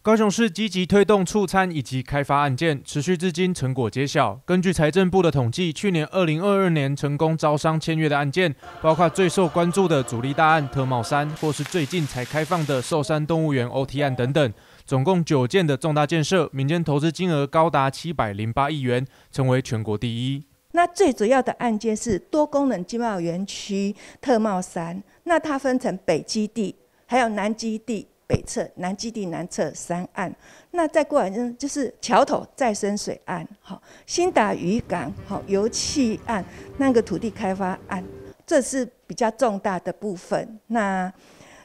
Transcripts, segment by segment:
高雄市积极推动促餐以及开发案件，持续至今成果揭晓。根据财政部的统计，去年二零二二年成功招商签约的案件，包括最受关注的主力大案特茂山，或是最近才开放的寿山动物园 OT 案等等，总共九件的重大建设，民间投资金额高达七百零八亿元，成为全国第一。那最主要的案件是多功能经贸园区特茂山，那它分成北基地还有南基地。北侧、南基地南侧三岸，那再过来就是桥头再生水岸，好新达渔港，好油气岸那个土地开发案，这是比较重大的部分。那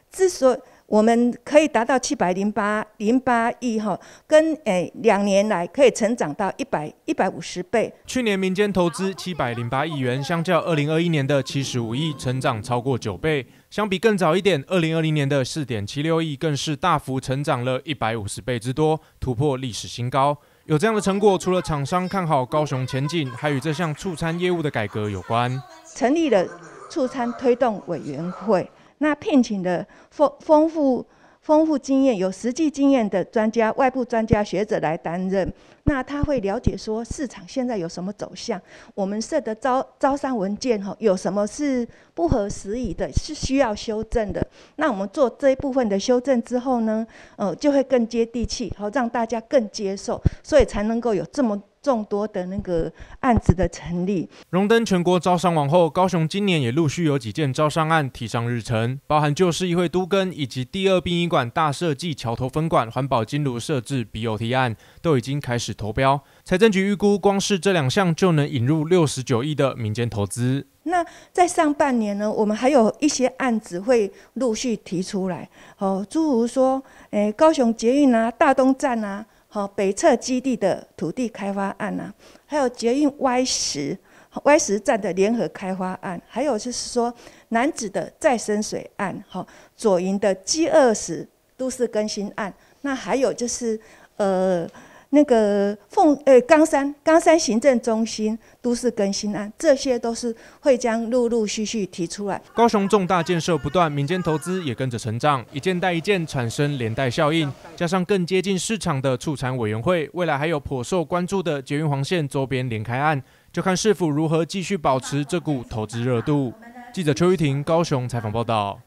之所以。我们可以达到七百零八零八亿哈，跟诶两年来可以成长到一百一百五十倍。去年民间投资七百零八亿元，相较二零二一年的七十五亿，成长超过九倍。相比更早一点，二零二零年的四点七六亿，更是大幅成长了一百五十倍之多，突破历史新高。有这样的成果，除了厂商看好高雄前景，还与这项促餐业务的改革有关。成立了促餐推动委员会。那聘请的丰丰富、丰富经验、有实际经验的专家、外部专家学者来担任，那他会了解说市场现在有什么走向，我们设的招招商文件哈有什么是不合时宜的，是需要修正的。那我们做这一部分的修正之后呢，呃，就会更接地气，好让大家更接受，所以才能够有这么。众多的那个案子的成立，荣登全国招商王后，高雄今年也陆续有几件招商案提上日程，包含旧市议会都更以及第二殡仪馆大设计桥头分馆环保金炉设置比 o 提案，都已经开始投标。财政局预估，光是这两项就能引入六十九亿的民间投资。那在上半年呢，我们还有一些案子会陆续提出来，哦，诸如说，诶，高雄捷运啊，大东站啊。好，北侧基地的土地开发案啊，还有捷运 Y 十 Y 十站的联合开发案，还有就是说南子的再生水案，好，左营的饥饿时都市更新案，那还有就是呃。那个凤呃冈山冈山行政中心都市更新案，这些都是会将陆陆续续提出来。高雄重大建设不断，民间投资也跟着成长，一件带一件产生连带效应，加上更接近市场的促产委员会，未来还有颇受关注的捷运黄线周边连开案，就看市府如何继续保持这股投资热度。记者邱玉婷高雄采访报道。